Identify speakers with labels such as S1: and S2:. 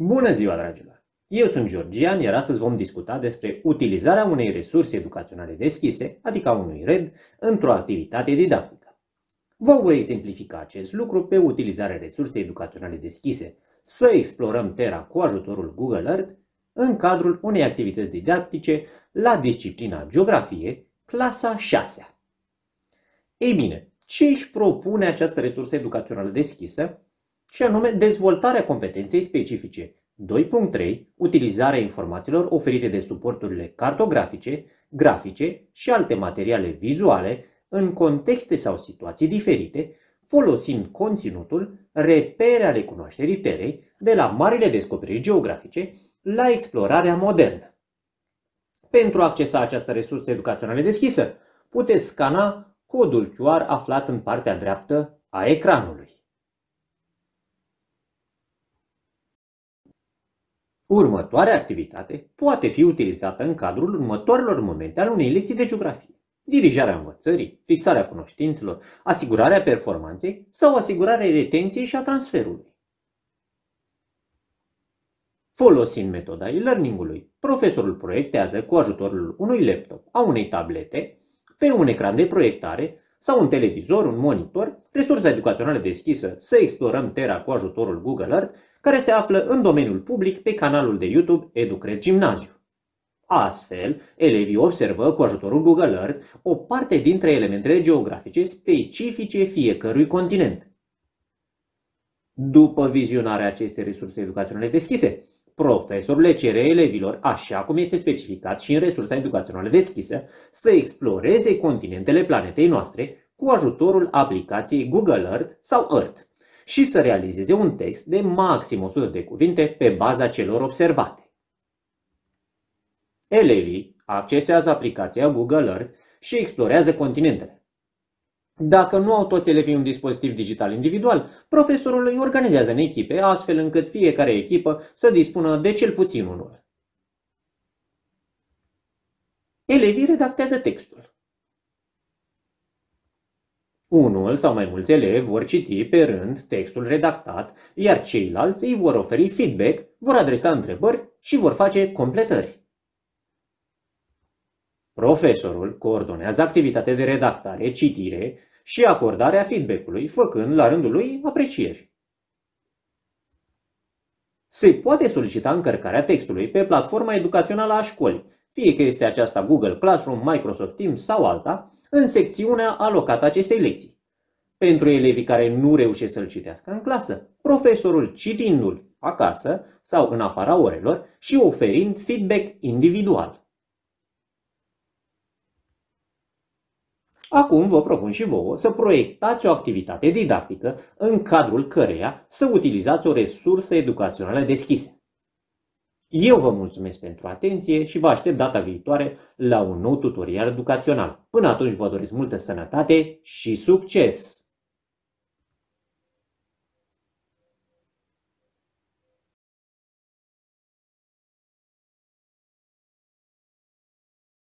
S1: Bună ziua, dragilor! Eu sunt Georgian, iar astăzi vom discuta despre utilizarea unei resurse educaționale deschise, adică a unui RED, într-o activitate didactică. Vă voi exemplifica acest lucru pe utilizarea resursei educaționale deschise să explorăm Terra cu ajutorul Google Earth în cadrul unei activități didactice la disciplina Geografie, clasa 6 Ei bine, ce își propune această resursă educațională deschisă și anume dezvoltarea competenței specifice. 2.3. Utilizarea informațiilor oferite de suporturile cartografice, grafice și alte materiale vizuale în contexte sau situații diferite, folosind conținutul repere ale cunoașterii terei de la marile descoperiri geografice la explorarea modernă. Pentru a accesa această resursă educațională deschisă, puteți scana codul QR aflat în partea dreaptă a ecranului. Următoarea activitate poate fi utilizată în cadrul următoarelor momente al unei lecții de geografie. Dirijarea învățării, fixarea cunoștințelor, asigurarea performanței sau asigurarea retenției și a transferului. Folosind metoda e-learning-ului, profesorul proiectează cu ajutorul unui laptop, a unei tablete, pe un ecran de proiectare, sau un televizor, un monitor, resurse educaționale deschisă să explorăm Terra cu ajutorul Google Earth, care se află în domeniul public pe canalul de YouTube EduCred Gimnaziu. Astfel, elevii observă cu ajutorul Google Earth o parte dintre elementele geografice specifice fiecărui continent. După vizionarea acestei resurse educaționale deschise, Profesorul le cere elevilor, așa cum este specificat și în resursa educațională deschisă, să exploreze continentele planetei noastre cu ajutorul aplicației Google Earth sau Earth și să realizeze un text de maxim 100 de cuvinte pe baza celor observate. Elevii accesează aplicația Google Earth și explorează continentele. Dacă nu au toți elevii un dispozitiv digital individual, profesorul îi organizează în echipe, astfel încât fiecare echipă să dispună de cel puțin unul. Elevii redactează textul. Unul sau mai mulți elevi vor citi pe rând textul redactat, iar ceilalți îi vor oferi feedback, vor adresa întrebări și vor face completări. Profesorul coordonează activitatea de redactare, citire și acordarea feedback-ului, făcând la rândul lui aprecieri. Se poate solicita încărcarea textului pe platforma educațională a școlii, fie că este aceasta Google Classroom, Microsoft Teams sau alta, în secțiunea alocată acestei lecții. Pentru elevii care nu reușesc să-l citească în clasă, profesorul citindu-l acasă sau în afara orelor și oferind feedback individual. Acum vă propun și vouă să proiectați o activitate didactică în cadrul căreia să utilizați o resursă educațională deschisă. Eu vă mulțumesc pentru atenție și vă aștept data viitoare la un nou tutorial educațional. Până atunci vă doresc multă sănătate și succes!